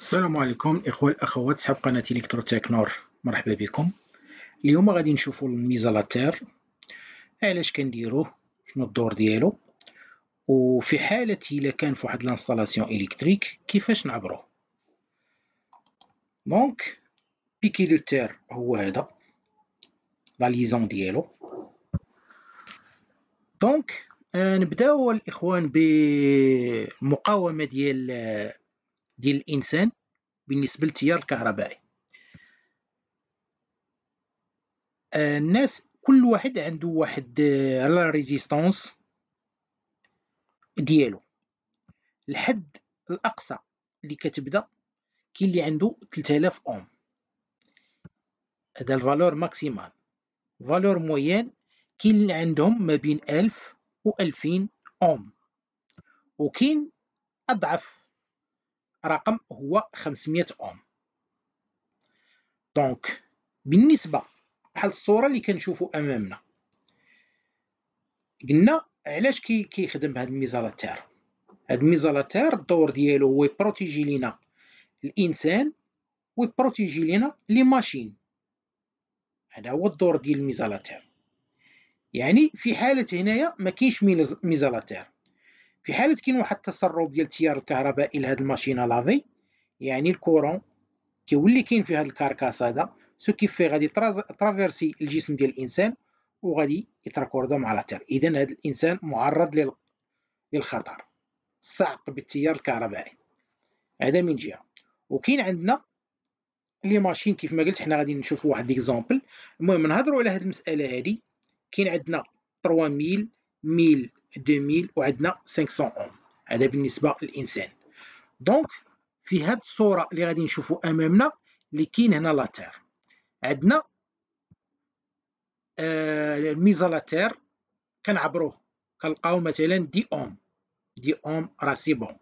السلام عليكم الاخوه الاخوات صحاب قناه الكترو نور مرحبا بكم اليوم غادي نشوفوا الميزالاتير علاش كنديروه شنو الدور ديالو وفي حاله الا كان في واحد لانستالاسيون الكتريك كيفاش نعبروه دونك بيكي دو تير هو هذا فاليزون ديالو دونك آه، نبداو الاخوان بمقاومه ديال ديال الانسان بالنسبه للتيار الكهربائي آه، الناس كل واحد عنده واحد آه، لا ريزيستانس ديالو الحد الاقصى اللي كتبدا كاين اللي عنده 3000 اوم هذا الفالور ماكسيمال فالور موين كاين اللي عندهم ما بين 1000 و 2000 اوم وكاين اضعف رقم هو 500 اوم دونك بالنسبه بحال الصوره اللي كنشوفوا امامنا قلنا علاش كي كيخدم بهاد الميزالاتير هاد الميزالاتير الدور ديالو هو يبروتيجي لينا الانسان ويبروتيجي لينا لي ماشين هذا هو الدور ديال الميزالاتير يعني في حاله هنايا ما كاينش ميزالاتير في حالة كاين واحد التسرب ديال التيار الكهربائي لهاد الماشينه لافي يعني الكورون كيولي كاين في هاد الكاركاس هذا سو كيفي غادي ترافيرسي الجسم ديال الانسان وغادي يتراكوردا مع لاتير اذا هاد الانسان معرض للخطر صعق بالتيار الكهربائي هذا من جهه وكاين عندنا لي ماشين كيف ما قلت حنا غادي نشوفوا واحد ديكزامبل المهم نهضروا على هاد المساله هادي كاين عندنا 3000 ميل 2000 وعندنا اوم هذا بالنسبه للانسان دونك في هاد الصوره اللي غادي نشوفوا امامنا اللي كاين هنا تير عندنا الميزا آه، الميزه تير كنعبروه كنلقاو مثلا دي اوم دي اوم راسي بون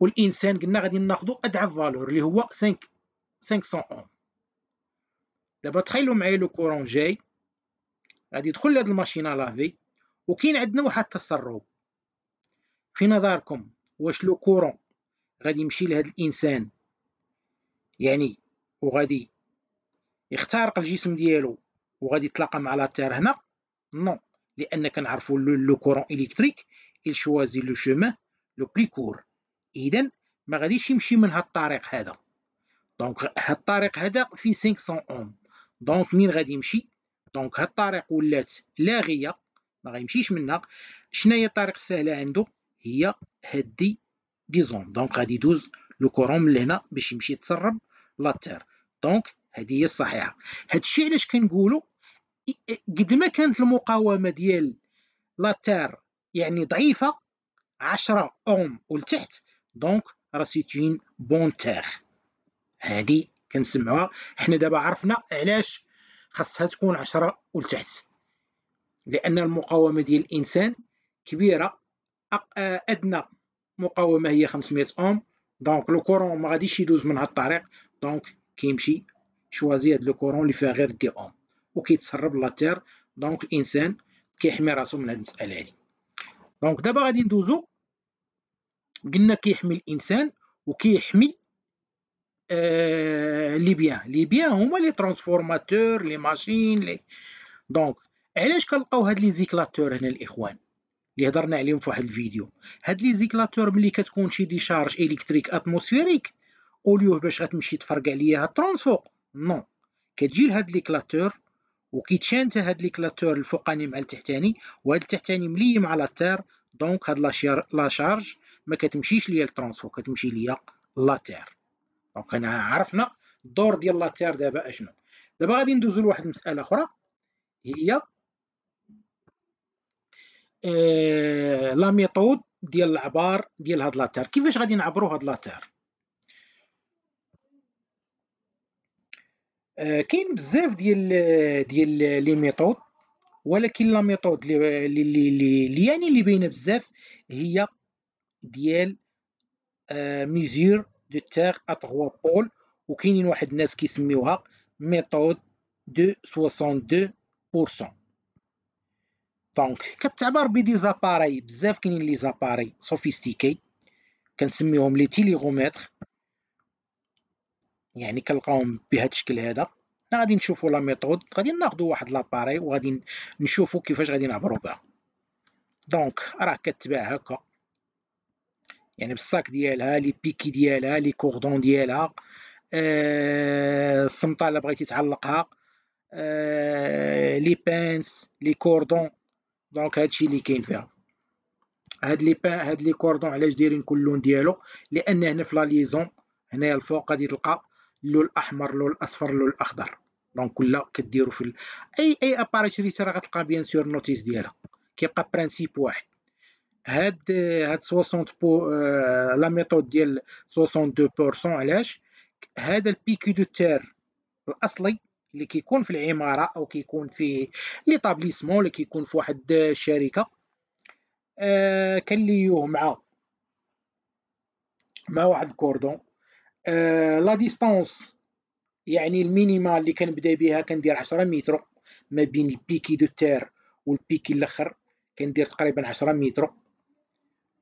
والانسان قلنا غادي ناخذو اضعف فالور اللي هو 5 500 اوم دابا تخيلوا معايا لو كورون جاي غادي يدخل لهاد الماشينه لافي وكاين عندنا واحد التسرب في نظركم واش لو كورون غادي يمشي لهاد الانسان يعني وغادي يخترق الجسم ديالو وغادي يتلاقى مع لا تير هنا نو لان كنعرفوا لو كورون الكتريك il choisit لو chemin لو بلي كور اذا ما غاديش يمشي من هاد الطريق هذا دونك هاد الطريق هذا فيه 500 اوم دونك مين غادي يمشي دونك هاد الطريق ولات لاغيه ما غيمشيش منها شناهي الطريقه السهله عنده هي هدي دي زون دونك غادي يدوز لو كورون من لهنا باش يمشي يتسرب تير دونك هذه هي الصحيحه هادشي علاش كنقولوا قد ما كانت المقاومه ديال تير يعني ضعيفه 10 اوم ولتحت دونك راه سيتين بون تيغ هادي كنسمعوها حنا دابا عرفنا علاش خاصها تكون 10 ولتحت لأن المقاومة ديال الإنسان كبيرة آه، أدنى مقاومة هي 500 أوم دونك لو كورون ما غاديش يدوز من هاد الطريق دونك كيمشي شوازي هاد لو كورون اللي فيها غير دي أوم وكيتسرب تير دونك الإنسان كيحمي راسو من هاد المسألة هادي دونك دابا غادي ندوزو قلنا كيحمي الإنسان وكيحمي آه لي بيان لي بيان هما لي ترانسفورماتور لي ماشين لي دونك علاش كنلقاو هاد لي زيكلاتور هنا الاخوان اللي هضرنا عليهم في واحد الفيديو هاد لي زيكلاتور ملي كتكون شي ديشارج الكتريك اتموسفيريك اوليوه باش غتمشي تفرقع ليا هاد الترونسفو نو كتجي لهاد كلاتور وكيتشانت هاد كلاتور الفوقاني مع التحتاني وهاد التحتاني ملي مع لا تير دونك هاد لا شارج ما كتمشيش ليا الترونسفو كتمشي ليا لا تير دونك انا عرفنا الدور ديال لا تير دابا اشنو دابا غادي ندوزو لواحد المساله اخرى هي آه، لا ميطود ديال العبار ديال هاد لاتير كيفاش غادي نعبرو هاد لاتير آه، كاين بزاف ديال ديال لي ميطود ولكن لا ميطود اللي اللي يعني اللي باينه بزاف هي ديال ميزور دو تيغ ا تغوا بول وكاينين واحد الناس كيسميوها ميطود دو 62% دونك كتعبر بدي زاباري بزاف كاينين لي زاباري سوفيستيكي كنسميهم لي تيليغوميتر يعني كنلقاهم بهذا الشكل هذا غادي نشوفوا لا ميثود غادي ناخذوا واحد لاباري وغادي نشوفوا كيفاش غادي نعبروا بها دونك راه كتباع هكا يعني بالصاك ديالها لي بيكي ديالها لي كوردون ديالها آه السمطه اللي بغيتي تعلقها آه لي بانس لي كوردون دونك هادشي اللي كاين فيها هاد لي هاد لي كوردون علاش دايرين كل لون ديالو لان هنا في لا ليزون هنايا الفوق غادي تلقى اللون الاحمر اللون الاصفر اللون الاخضر دونك كلها كديروا في ال... اي اي اباري شريتي راه غتلقى بيان سور نوتيس ديالها كيبقى برانسيب واحد هاد هاد 60 بو لا ميثود ديال 62% علاش هذا البيكي دو تير الاصلي اللي كيكون في العماره او كيكون في ليطابليسمون اللي كيكون في واحد الشركه آه كنليوه مع مع واحد الكوردون آه لا ديستانس يعني المينيما اللي كنبدا بها كندير 10 متر ما بين البيكي دو تير والبيكي الاخر كندير تقريبا 10 متر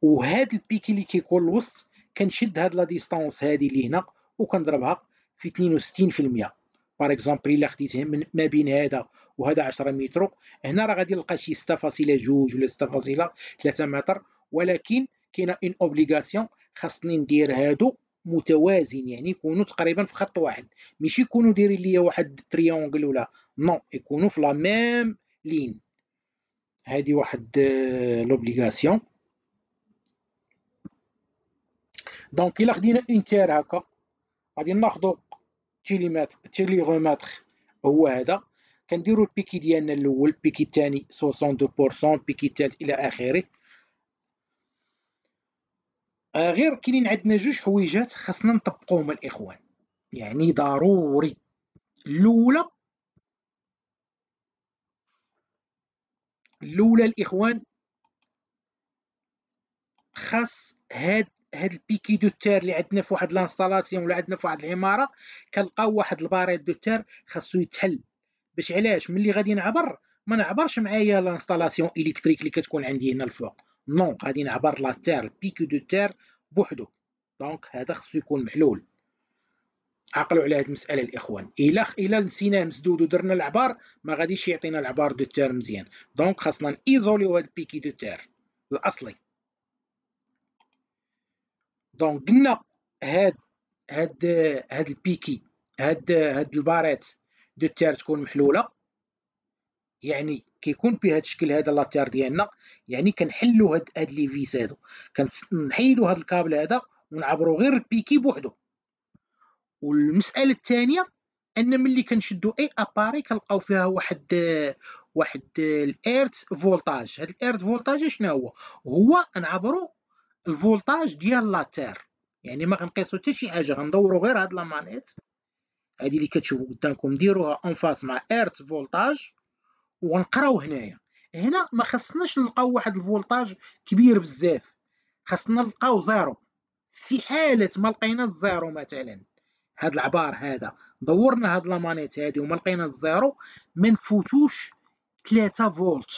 وهاد البيكي اللي كيكون الوسط كنشد هاد لا ديستانس هادي اللي هنا وكنضربها في 62% باغ اكزومبل الا خديت من ما بين هذا وهذا 10 متر هنا راه غادي نلقى شي 6.2 ولا 6.3 متر ولكن كاينه ان اوبليغاسيون خاصني ندير هادو متوازن يعني يكونوا تقريبا في خط واحد ماشي يكونوا دايرين ليا واحد تريونغل ولا نو يكونوا في لا ميم لين هادي واحد لوبليغاسيون دونك الا خدينا اون تير هكا غادي ناخذ تيليغوماتر هو هذا كنديرو البيكي ديالنا الاول البيكي الثاني 62% البيكي الثالث الى اخره آه، غير كاينين عندنا جوج حويجات خاصنا نطبقوهم الاخوان يعني ضروري الاولى الاولى الاخوان خاص هاد هاد البيكي دو تير اللي عندنا في واحد لانستالاسيون ولا عندنا في واحد العماره كنلقاو واحد الباريط دو تير خاصو يتحل باش علاش ملي غادي نعبر ما نعبرش معايا لانستالاسيون الكتريك اللي كتكون عندي هنا الفوق نو غادي نعبر لا تير بيكي دو تير بوحدو دونك هذا خصو يكون محلول عقلوا على هذه المساله الاخوان الا إيه الا نسيناه مسدود ودرنا العبار ما غاديش يعطينا العبار دو تير مزيان دونك خاصنا نايزوليو هاد البيكي دو تير الاصلي دونك قلنا هاد هاد هاد البيكي هاد هاد الباريت دو تير تكون محلوله يعني كيكون بهذا الشكل هذا لاتير ديالنا يعني كنحلوا هاد هاد لي فيس هادو كنحيدوا هاد الكابل هذا ونعبروا غير البيكي بوحدو والمساله الثانيه ان ملي كنشدو اي اباري كنلقاو فيها واحد واحد الارت فولتاج هاد الارت فولتاج شنو هو هو نعبرو الفولتاج ديال لاتير يعني ما غنقيسو حتى شي حاجه غندورو غير هاد لامانيت هادي اللي كتشوفو قدامكم ديروها اون فاس مع ايرت فولتاج ونقراو هنايا هنا ما خصناش نلقاو واحد الفولتاج كبير بزاف خصنا نلقاو زيرو في حاله ما لقينا الزيرو مثلا هاد العبار هذا دورنا هاد لامانيت هادي وما لقينا الزيرو ما نفوتوش 3 فولت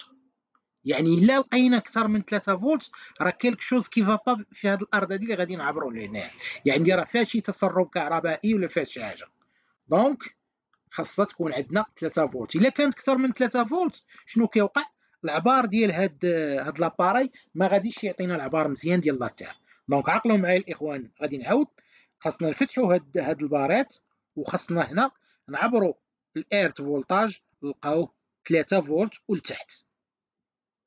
يعني الا لقينا اكثر من 3 فولت راه كيلك شوز كيفا با في هذه الارض هذه اللي غادي نعبروا لهنا يعني راه فيها شي تسرب كهربائي ولا فيها شي حاجه دونك خاصها تكون عندنا 3 فولت الا كانت اكثر من 3 فولت شنو كيوقع العبار ديال هاد هاد لاباري ما غاديش يعطينا العبار مزيان ديال لاتير دونك عقلوا معايا الاخوان غادي نعاود خاصنا نفتحوا هاد هاد البارات وخاصنا هنا نعبروا الارت فولتاج نلقاوه 3 فولت ولتحت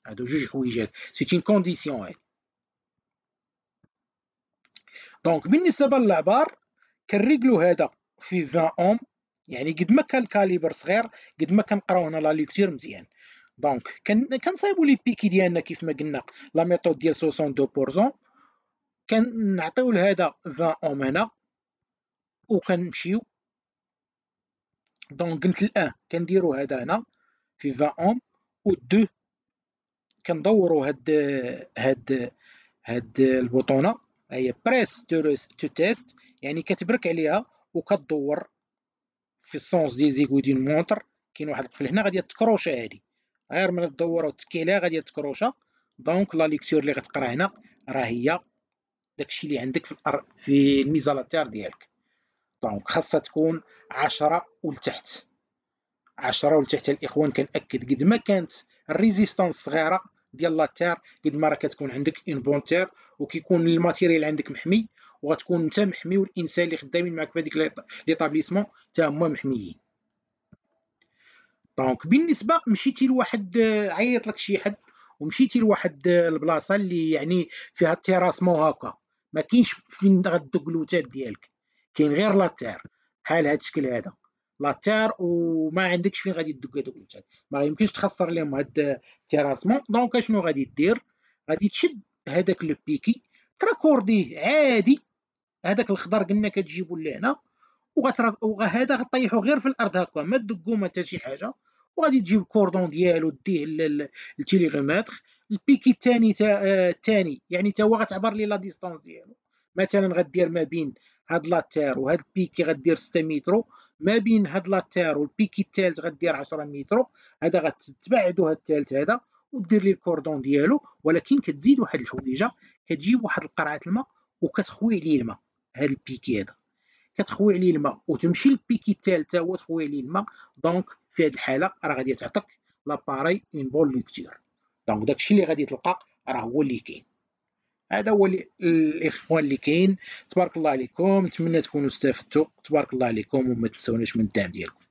هادو جوج حويجات سي تين كونديسيون هذه دونك بالنسبه للعبار كنرجلو هذا في 20 اوم يعني قد ما كان الكاليبر صغير قد ما كنقراو هنا لا ليكتور مزيان دونك كنصايبو لي بيكي ديالنا كيف ما قلنا لا ميثود ديال 62% كنعطيو لهذا 20 اوم هنا وكنمشيو دونك قلت الان كنديرو هذا هنا في 20 اوم و 2 كندوروا هاد هاد هاد البطونه هي بريس تو تيست يعني كتبرك عليها وكدور في السونس ديال زيكو ديال مونتر كاين واحد القفل هنا غادي تكروشا هادي غير من تدور وتكي عليها غادي تكروشا دونك لا ليكتور اللي غتقرا هنا راه هي داكشي اللي عندك في الأر... في الميزالاتير ديالك دونك خاصها تكون 10 ولتحت 10 ولتحت الاخوان كنأكد قد ما كانت الريزيستانس صغيره ديال لاتير قد ما راه كتكون عندك ان بون تير وكيكون الماتيريال عندك محمي وغتكون انت محمي والانسان اللي خدامين معك في هذيك ليتابليسمون حتى هما محميين دونك بالنسبه مشيتي لواحد عيط لك شي حد ومشيتي لواحد البلاصه اللي يعني فيها مو هكا ما كاينش فين غدوك الوتاد ديالك كاين غير لاتير بحال هذا الشكل هذا لاتير وما عندكش فين غادي تدق هذوك البتات ما يمكنش تخسر لهم هاد التيراسمون دونك شنو غادي دير غادي تشد هذاك لو بيكي تراكورديه عادي هذاك الخضر قلنا كتجيبو لهنا وهذا غطيحو غير في الارض هكا ما تدقو ما حتى شي حاجه وغادي تجيب الكوردون ديالو ديه للتيليغومتر البيكي الثاني الثاني آه، يعني تا هو غتعبر لي لا ديستونس ديالو مثلا غدير ما بين هاد لاتير وهاد البيكي غدير 6 متر ما بين هاد لاتير والبيكي الثالث غدير 10 متر هذا غتبعدو هاد الثالث هذا ودير لي الكوردون ديالو ولكن كتزيد واحد الحويجه كتجيب واحد القرعه الماء وكتخوي عليه الماء هاد البيكي هذا كتخوي عليه الماء وتمشي للبيكي الثالث هو تخوي عليه الماء دونك في هاد الحاله راه غادي تعطيك لاباري اون بون لوكتور دونك داكشي اللي غادي تلقى راه هو اللي كاين هذا هو الاخوان اللي كاين تبارك الله عليكم نتمنى تكونوا استفدتوا تبارك الله عليكم وما تنسوناش من الدعم ديالكم